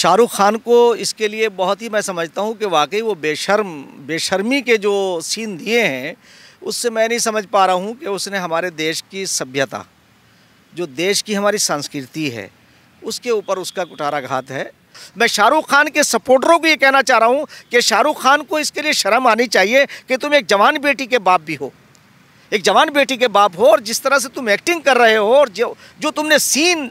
शाहरुख खान को इसके लिए बहुत ही मैं समझता हूँ कि वाकई वो बेशर्म बेशर्मी के जो सीन दिए हैं उससे मैं नहीं समझ पा रहा हूँ कि उसने हमारे देश की सभ्यता जो देश की हमारी संस्कृति है उसके ऊपर उसका घात है मैं शाहरुख खान के सपोर्टरों को ये कहना चाह रहा हूँ कि शाहरुख खान को इसके लिए शर्म आनी चाहिए कि तुम एक जवान बेटी के बाप भी हो एक जवान बेटी के बाप हो और जिस तरह से तुम एक्टिंग कर रहे हो और जो जो तुमने सीन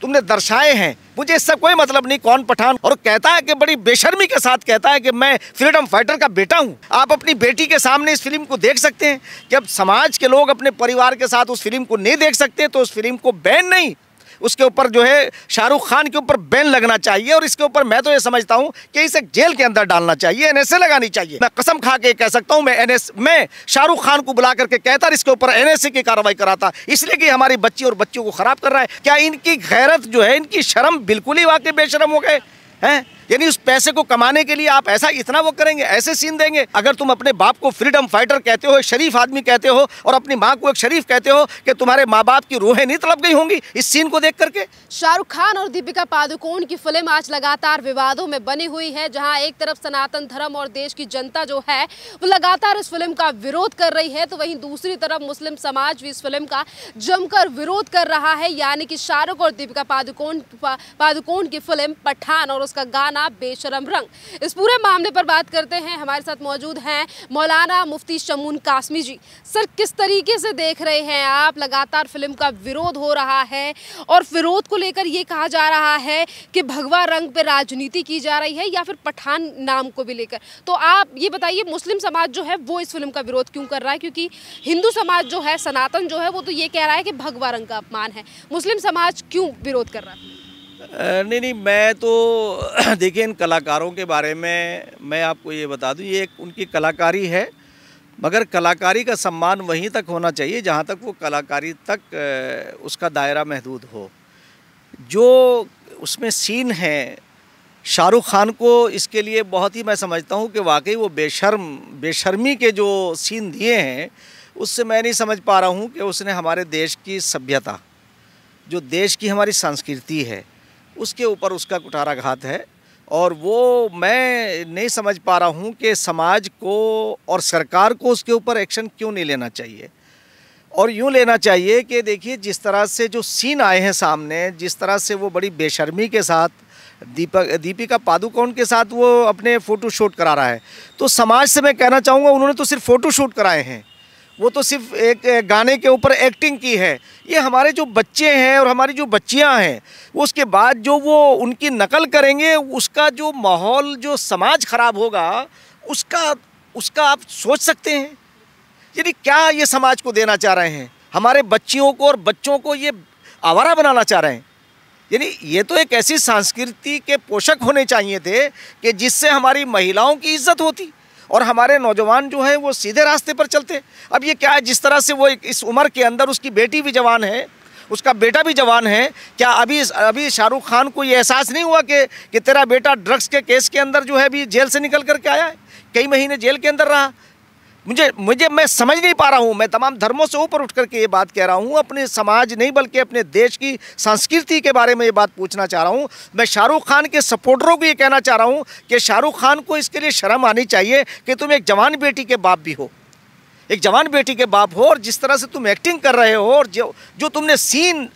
तुमने दर्शाए हैं मुझे इससे कोई मतलब नहीं कौन पठान और कहता है कि बड़ी बेशर्मी के साथ कहता है कि मैं फ्रीडम फाइटर का बेटा हूं आप अपनी बेटी के सामने इस फिल्म को देख सकते हैं जब समाज के लोग अपने परिवार के साथ उस फिल्म को नहीं देख सकते तो उस फिल्म को बैन नहीं उसके ऊपर जो है शाहरुख खान के ऊपर बैन लगना चाहिए और इसके ऊपर मैं तो ये समझता हूँ कि इसे जेल के अंदर डालना चाहिए एन लगानी चाहिए मैं कसम खा के कह सकता हूँ मैं एन मैं शाहरुख खान को बुला करके कहता इसके ऊपर एन की कार्रवाई कराता इसलिए कि हमारी बच्ची और बच्चों को खराब कर रहा है क्या इनकी गैरत जो है इनकी शर्म बिल्कुल ही वाकई बेशरम हो गए हैं यानी उस पैसे को कमाने के लिए आप ऐसा इतना वो करेंगे ऐसे सीन देंगे अगर तुम अपने बाप को फ्रीडम फाइटर कहते हो शरीफ आदमी कहते हो और अपनी माँ को एक शरीफ कहते हो कि तुम्हारे माँ बाप की रूहें नहीं तलब गई होंगी इस सीन को देख करके शाहरुख खान और दीपिका पादुकोण की फिल्म आज लगातार विवादों में बनी हुई है जहाँ एक तरफ सनातन धर्म और देश की जनता जो है वो लगातार इस फिल्म का विरोध कर रही है तो वहीं दूसरी तरफ मुस्लिम समाज भी इस फिल्म का जमकर विरोध कर रहा है यानी कि शाहरुख और दीपिका पादुकोण पादुकोण की फिल्म पठान और उसका गान मौलाना बेशरम रंग इस पूरे मामले पर बात करते हैं हमारे साथ मौजूद हैं मौलाना मुफ्ती शमून कासमी जी सर किस तरीके से देख रहे हैं आप लगातार फिल्म का विरोध हो रहा है और विरोध को लेकर ये कहा जा रहा है कि भगवा रंग पर राजनीति की जा रही है या फिर पठान नाम को भी लेकर तो आप ये बताइए मुस्लिम समाज जो है वो इस फिल्म का विरोध क्यों कर रहा है क्योंकि हिंदू समाज जो है सनातन जो है वो तो ये कह रहा है कि भगवा रंग का अपमान है मुस्लिम समाज क्यों विरोध कर रहा है नहीं नहीं मैं तो देखिए इन कलाकारों के बारे में मैं आपको ये बता दूं ये एक उनकी कलाकारी है मगर कलाकारी का सम्मान वहीं तक होना चाहिए जहाँ तक वो कलाकारी तक उसका दायरा महदूद हो जो उसमें सीन है शाहरुख खान को इसके लिए बहुत ही मैं समझता हूँ कि वाकई वो बेशर्म बेशर्मी के जो सीन दिए हैं उससे मैं नहीं समझ पा रहा हूँ कि उसने हमारे देश की सभ्यता जो देश की हमारी संस्कृति है उसके ऊपर उसका कुठाराघात है और वो मैं नहीं समझ पा रहा हूँ कि समाज को और सरकार को उसके ऊपर एक्शन क्यों नहीं लेना चाहिए और यूँ लेना चाहिए कि देखिए जिस तरह से जो सीन आए हैं सामने जिस तरह से वो बड़ी बेशर्मी के साथ दीपक दीपिका पादुकोण के साथ वो अपने फ़ोटो शूट करा रहा है तो समाज से मैं कहना चाहूँगा उन्होंने तो सिर्फ फ़ोटो शूट कराए हैं वो तो सिर्फ एक गाने के ऊपर एक्टिंग की है ये हमारे जो बच्चे हैं और हमारी जो बच्चियां हैं उसके बाद जो वो उनकी नकल करेंगे उसका जो माहौल जो समाज ख़राब होगा उसका उसका आप सोच सकते हैं यानी क्या ये समाज को देना चाह रहे हैं हमारे बच्चियों को और बच्चों को ये आवारा बनाना चाह रहे हैं यानी ये तो एक ऐसी संस्कृति के पोषक होने चाहिए थे कि जिससे हमारी महिलाओं की इज्जत होती और हमारे नौजवान जो है वो सीधे रास्ते पर चलते अब ये क्या है जिस तरह से वो इस उम्र के अंदर उसकी बेटी भी जवान है उसका बेटा भी जवान है क्या अभी अभी शाहरुख खान को ये एहसास नहीं हुआ कि कि तेरा बेटा ड्रग्स के केस के अंदर जो है अभी जेल से निकल करके आया है कई महीने जेल के अंदर रहा मुझे मुझे मैं समझ नहीं पा रहा हूँ मैं तमाम धर्मों से ऊपर उठ करके ये बात कह रहा हूँ अपने समाज नहीं बल्कि अपने देश की संस्कृति के बारे में ये बात पूछना चाह रहा हूँ मैं शाहरुख खान के सपोर्टरों को ये कहना चाह रहा हूँ कि शाहरुख खान को इसके लिए शर्म आनी चाहिए कि तुम एक जवान बेटी के बाप भी हो एक जवान बेटी के बाप हो और जिस तरह से तुम एक्टिंग कर रहे हो और जो जो तुमने सीन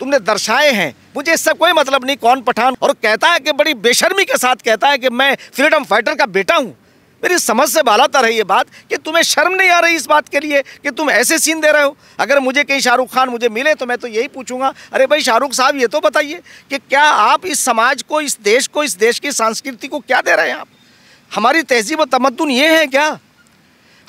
तुमने दर्शाए हैं मुझे इससे कोई मतलब नहीं कौन पठान और कहता है कि बड़ी बेशर्मी के साथ कहता है कि मैं फ्रीडम फाइटर का बेटा हूँ मेरी समझ से बालाता रही ये बात कि तुम्हें शर्म नहीं आ रही इस बात के लिए कि तुम ऐसे सीन दे रहे हो अगर मुझे कहीं शाहरुख खान मुझे मिले तो मैं तो यही पूछूंगा अरे भाई शाहरुख साहब ये तो बताइए कि क्या आप इस समाज को इस देश को इस देश की संस्कृति को क्या दे रहे हैं आप हमारी तहजीब व तमद्दन ये है क्या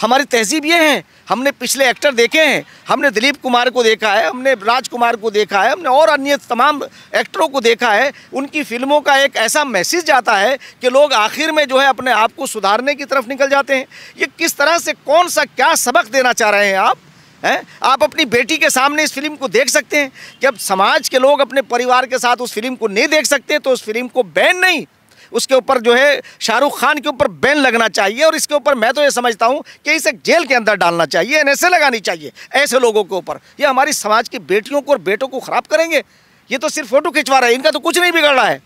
हमारी तहजीब ये है हमने पिछले एक्टर देखे हैं हमने दिलीप कुमार को देखा है हमने राजकुमार को देखा है हमने और अन्य तमाम एक्टरों को देखा है उनकी फिल्मों का एक ऐसा मैसेज जाता है कि लोग आखिर में जो है अपने आप को सुधारने की तरफ निकल जाते हैं ये किस तरह से कौन सा क्या सबक देना चाह रहे हैं आप हैं आप अपनी बेटी के सामने इस फिल्म को देख सकते हैं जब समाज के लोग अपने परिवार के साथ उस फिल्म को नहीं देख सकते तो उस फिल्म को बैन नहीं उसके ऊपर जो है शाहरुख खान के ऊपर बैन लगना चाहिए और इसके ऊपर मैं तो ये समझता हूँ कि इसे जेल के अंदर डालना चाहिए एन लगानी चाहिए ऐसे लोगों के ऊपर ये हमारी समाज की बेटियों को और बेटों को ख़राब करेंगे ये तो सिर्फ फ़ोटो खिंचवा रहे हैं इनका तो कुछ नहीं बिगड़ रहा है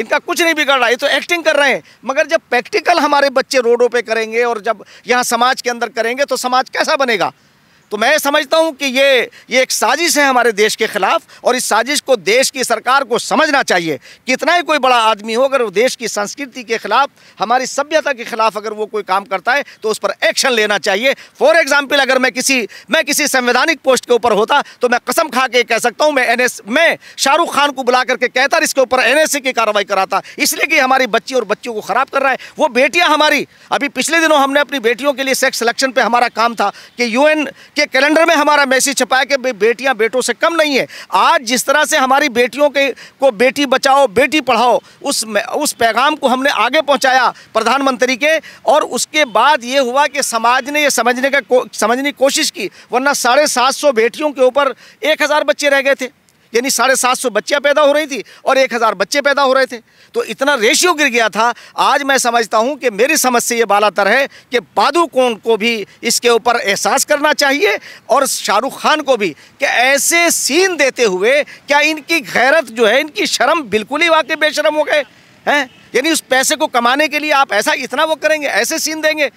इनका कुछ नहीं बिगड़ रहा है ये तो एक्टिंग कर रहे हैं मगर जब प्रैक्टिकल हमारे बच्चे रोडों पे करेंगे और जब यहाँ समाज के अंदर करेंगे तो समाज कैसा बनेगा तो मैं समझता हूं कि ये ये एक साजिश है हमारे देश के ख़िलाफ़ और इस साजिश को देश की सरकार को समझना चाहिए कितना ही कोई बड़ा आदमी हो अगर वो देश की संस्कृति के ख़िलाफ़ हमारी सभ्यता के ख़िलाफ़ अगर वो कोई काम करता है तो उस पर एक्शन लेना चाहिए फॉर एग्ज़ाम्पल अगर मैं किसी मैं किसी संवैधानिक पोस्ट के ऊपर होता तो मैं कसम खा के कह सकता हूँ मैं एन मैं शाहरुख खान को बुला करके कहता इसके ऊपर एन की कार्रवाई कराता इसलिए कि हमारी बच्ची और बच्चियों को ख़राब कर रहा है वो बेटियाँ हमारी अभी पिछले दिनों हमने अपनी बेटियों के लिए सेक्स सिलेक्शन पर हमारा काम था कि यू के कैलेंडर में हमारा मैसेज छपा है कि बेटियां बेटों से कम नहीं है आज जिस तरह से हमारी बेटियों के को बेटी बचाओ बेटी पढ़ाओ उस उस पैगाम को हमने आगे पहुंचाया प्रधानमंत्री के और उसके बाद ये हुआ कि समाज ने ये समझने का समझने की कोशिश की वरना साढ़े सात सौ बेटियों के ऊपर एक हज़ार बच्चे रह गए थे यानी साढ़े सात सौ बच्चियाँ पैदा हो रही थी और एक हज़ार बच्चे पैदा हो रहे थे तो इतना रेशियो गिर गया था आज मैं समझता हूँ कि मेरी समझ से ये बालातर है कि बादू कौन को भी इसके ऊपर एहसास करना चाहिए और शाहरुख खान को भी कि ऐसे सीन देते हुए क्या इनकी गैरत जो है इनकी शर्म बिल्कुल ही वाकई बेशरम हो गए हैं यानी उस पैसे को कमाने के लिए आप ऐसा इतना वो करेंगे ऐसे सीन देंगे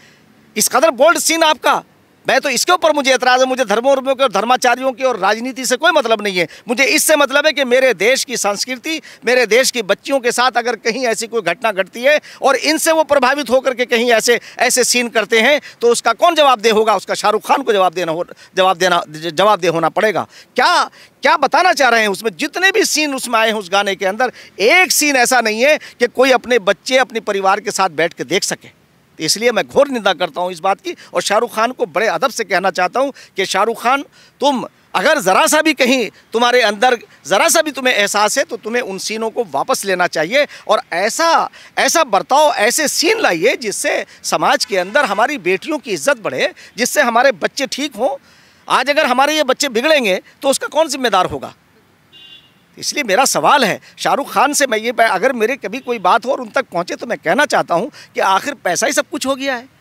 इस कदर बोल्ड सीन आपका मैं तो इसके ऊपर मुझे एतराज़ है मुझे धर्मों के और धर्माचार्यों की और राजनीति से कोई मतलब नहीं है मुझे इससे मतलब है कि मेरे देश की संस्कृति मेरे देश की बच्चियों के साथ अगर कहीं ऐसी कोई घटना घटती है और इनसे वो प्रभावित होकर के कहीं ऐसे ऐसे सीन करते हैं तो उसका कौन जवाबदेह होगा उसका शाहरुख खान को जवाब देना हो जवाब देना जवाबदेह होना पड़ेगा क्या क्या बताना चाह रहे हैं उसमें जितने भी सीन उसमें आए हैं उस गाने के अंदर एक सीन ऐसा नहीं है कि कोई अपने बच्चे अपने परिवार के साथ बैठ के देख सके इसलिए मैं घोर निंदा करता हूँ इस बात की और शाहरुख खान को बड़े अदब से कहना चाहता हूँ कि शाहरुख खान तुम अगर ज़रा सा भी कहीं तुम्हारे अंदर ज़रा सा भी तुम्हें एहसास है तो तुम्हें उन सीनों को वापस लेना चाहिए और ऐसा ऐसा बर्ताव ऐसे सीन लाइए जिससे समाज के अंदर हमारी बेटियों की इज्जत बढ़े जिससे हमारे बच्चे ठीक हों आज अगर हमारे ये बच्चे बिगड़ेंगे तो उसका कौन जिम्मेदार होगा इसलिए मेरा सवाल है शाहरुख खान से मैं ये अगर मेरे कभी कोई बात हो और उन तक पहुँचे तो मैं कहना चाहता हूँ कि आखिर पैसा ही सब कुछ हो गया है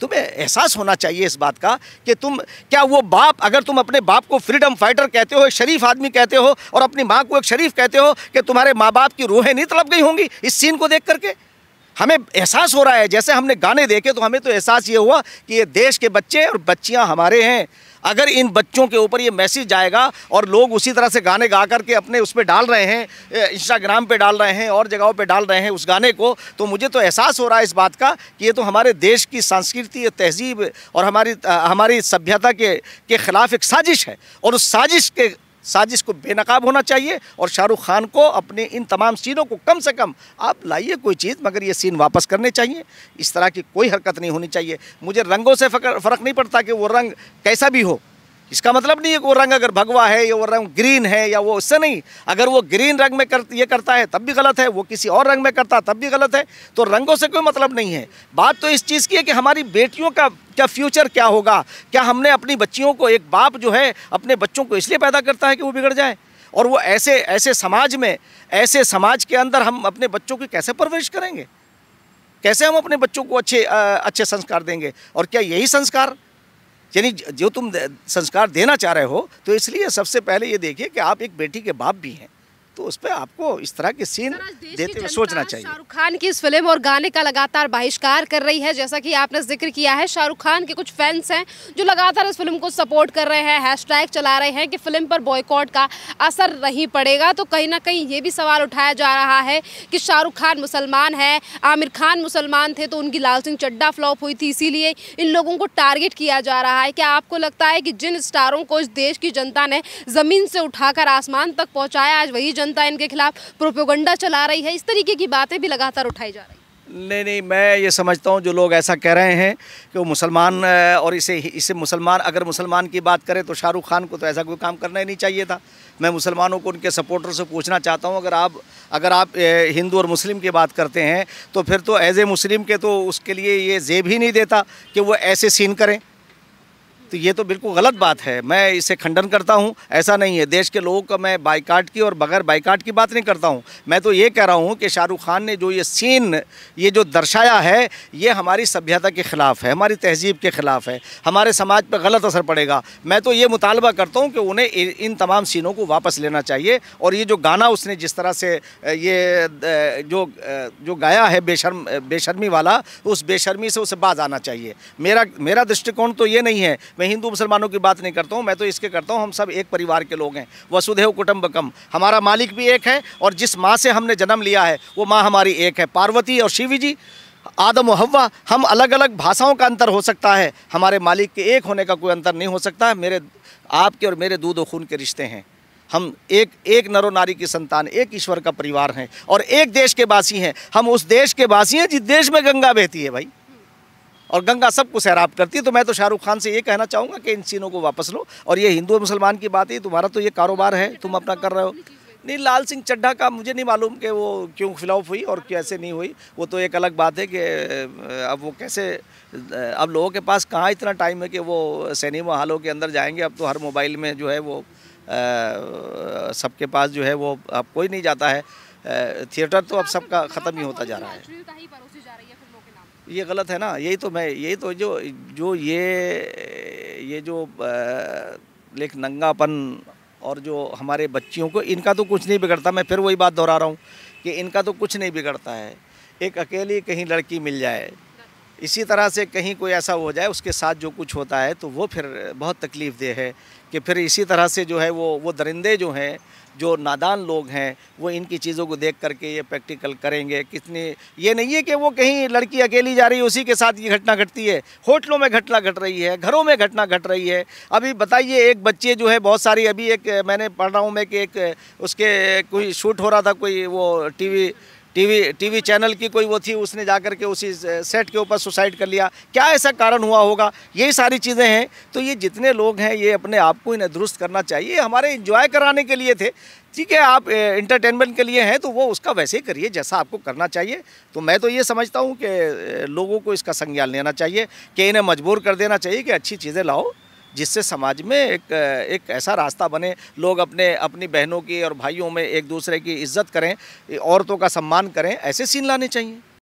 तुम्हें एहसास होना चाहिए इस बात का कि तुम क्या वो बाप अगर तुम अपने बाप को फ्रीडम फाइटर कहते हो एक शरीफ आदमी कहते हो और अपनी माँ को एक शरीफ कहते हो कि तुम्हारे माँ बाप की रूहें नहीं तड़प गई होंगी इस सीन को देख करके हमें एहसास हो रहा है जैसे हमने गाने देखे तो हमें तो एहसास ये हुआ कि ये देश के बच्चे और बच्चियाँ हमारे हैं अगर इन बच्चों के ऊपर ये मैसेज जाएगा और लोग उसी तरह से गाने गा करके अपने उस पर डाल रहे हैं इंस्टाग्राम पे डाल रहे हैं और जगहों पे डाल रहे हैं उस गाने को तो मुझे तो एहसास हो रहा है इस बात का कि ये तो हमारे देश की संस्कृति तहजीब और हमारी हमारी सभ्यता के के ख़िलाफ़ एक साजिश है और उस साजिश के साजिश को बेनकाब होना चाहिए और शाहरुख खान को अपने इन तमाम सीनों को कम से कम आप लाइए कोई चीज़ मगर ये सीन वापस करने चाहिए इस तरह की कोई हरकत नहीं होनी चाहिए मुझे रंगों से फ़र्क नहीं पड़ता कि वो रंग कैसा भी हो इसका मतलब नहीं है वो रंग अगर भगवा है या वो रंग ग्रीन है या वो उससे नहीं अगर वो ग्रीन रंग में कर ये करता है तब भी गलत है वो किसी और रंग में करता है तब भी गलत है तो रंगों से कोई मतलब नहीं है बात तो इस चीज़ की है कि हमारी बेटियों का क्या फ्यूचर क्या होगा क्या हमने अपनी बच्चियों को एक बाप जो है अपने बच्चों को इसलिए पैदा करता है कि वो बिगड़ जाए और वो ऐसे ऐसे समाज में ऐसे समाज के अंदर हम अपने बच्चों की कैसे परवरिश करेंगे कैसे हम अपने बच्चों को अच्छे अच्छे संस्कार देंगे और क्या यही संस्कार यानी जो तुम संस्कार देना चाह रहे हो तो इसलिए सबसे पहले ये देखिए कि आप एक बेटी के बाप भी हैं तो उस पर आपको इस तरह के सीन देते हुए सोचना चाहिए शाहरुख खान की इस फिल्म और गाने का लगातार बहिष्कार कर रही है जैसा कि आपने जिक्र किया है शाहरुख खान के कुछ फैंस हैं जो लगातार इस फिल्म को सपोर्ट कर रहे हैं हैशटैग चला रहे हैं कि फिल्म पर बॉयकॉट का असर नहीं पड़ेगा तो कहीं ना कहीं ये भी सवाल उठाया जा रहा है कि शाहरुख खान मुसलमान है आमिर खान मुसलमान थे तो उनकी लाल सिंह चड्डा फ्लॉप हुई थी इसीलिए इन लोगों को टारगेट किया जा रहा है क्या आपको लगता है कि जिन स्टारों को इस देश की जनता ने ज़मीन से उठाकर आसमान तक पहुँचाया आज वही जनता जनता इनके खिलाफ प्रोपोगंडा चला रही है इस तरीके की बातें भी लगातार उठाई जा रही है नहीं नहीं मैं ये समझता हूँ जो लोग ऐसा कह रहे हैं कि वो मुसलमान और इसे इसे मुसलमान अगर मुसलमान की बात करें तो शाहरुख खान को तो ऐसा कोई काम करना ही नहीं चाहिए था मैं मुसलमानों को उनके सपोर्टर से पूछना चाहता हूँ अगर आप अगर आप हिंदू और मुस्लिम की बात करते हैं तो फिर तो एज ए मुस्लिम के तो उसके लिए ये जेब ही नहीं देता कि वो ऐसे सीन करें तो ये तो बिल्कुल गलत बात है मैं इसे खंडन करता हूँ ऐसा नहीं है देश के लोगों का मैं बाइकाट की और बगैर बाइकाट की बात नहीं करता हूँ मैं तो ये कह रहा हूँ कि शाहरुख खान ने जो ये सीन ये जो दर्शाया है ये हमारी सभ्यता के ख़िलाफ़ है हमारी तहजीब के ख़िलाफ़ है हमारे समाज पर गलत असर पड़ेगा मैं तो ये मुतालबा करता हूँ कि उन्हें इन तमाम सीनों को वापस लेना चाहिए और ये जो गाना उसने जिस तरह से ये जो जो गाया है बेशर्म बेशर्मी वाला उस बेशर्मी से उसे बाज आना चाहिए मेरा मेरा दृष्टिकोण तो ये नहीं है मैं हिंदू मुसलमानों की बात नहीं करता हूँ मैं तो इसके करता हूँ हम सब एक परिवार के लोग हैं वसुधेव कुटुम्बकम हमारा मालिक भी एक है और जिस माँ से हमने जन्म लिया है वो माँ हमारी एक है पार्वती और शिव जी आदम हवा हम अलग अलग भाषाओं का अंतर हो सकता है हमारे मालिक के एक होने का कोई अंतर नहीं हो सकता है मेरे आपके और मेरे दूध और खून के रिश्ते हैं हम एक एक नरो नारी की संतान एक ईश्वर का परिवार हैं और एक देश के वासी हैं हम उस देश के वासी हैं जिस देश में गंगा बहती है भाई और गंगा सबको सैराब करती है तो मैं तो शाहरुख खान से ये कहना चाहूँगा कि इन सीनों को वापस लो और ये हिंदू मुसलमान की बात है तुम्हारा तो ये कारोबार है तुम अपना कर रहे हो नहीं लाल सिंह चड्ढा का मुझे नहीं मालूम कि वो क्यों खिलाफ हुई और कैसे नहीं हुई वो तो एक अलग बात है कि अब वो कैसे अब लोगों के पास कहाँ इतना टाइम है कि वो सिनेमा हॉलों के अंदर जाएंगे अब तो हर मोबाइल में जो है वो सबके पास जो है वो अब कोई नहीं जाता है थिएटर तो अब सबका ख़त्म ही होता जा रहा है ये गलत है ना यही तो मैं यही तो जो जो ये ये जो लेख नंगापन और जो हमारे बच्चियों को इनका तो कुछ नहीं बिगड़ता मैं फिर वही बात दोहरा रहा हूँ कि इनका तो कुछ नहीं बिगड़ता है एक अकेली कहीं लड़की मिल जाए इसी तरह से कहीं कोई ऐसा हो जाए उसके साथ जो कुछ होता है तो वो फिर बहुत तकलीफ़ दे है कि फिर इसी तरह से जो है वो वो दरिंदे जो हैं जो नादान लोग हैं वो इनकी चीज़ों को देख करके ये प्रैक्टिकल करेंगे कितनी ये नहीं है कि वो कहीं लड़की अकेली जा रही है उसी के साथ ये घटना घटती है होटलों में घटना घट रही है घरों में घटना घट रही है अभी बताइए एक बच्चे जो है बहुत सारी अभी एक मैंने पढ़ रहा हूँ मैं कि एक उसके कोई शूट हो रहा था कोई वो टी टीवी टीवी चैनल की कोई वो थी उसने जा कर के उसी सेट के ऊपर सुसाइड कर लिया क्या ऐसा कारण हुआ होगा यही सारी चीज़ें हैं तो ये जितने लोग हैं ये अपने आप को इन्हें दुरुस्त करना चाहिए हमारे इंजॉय कराने के लिए थे ठीक है आप इंटरटेनमेंट के लिए हैं तो वो उसका वैसे ही करिए जैसा आपको करना चाहिए तो मैं तो ये समझता हूँ कि लोगों को इसका संज्ञान लेना चाहिए कि इन्हें मजबूर कर देना चाहिए कि अच्छी चीज़ें लाओ जिससे समाज में एक एक ऐसा रास्ता बने लोग अपने अपनी बहनों की और भाइयों में एक दूसरे की इज्जत करें औरतों का सम्मान करें ऐसे सीन लाने चाहिए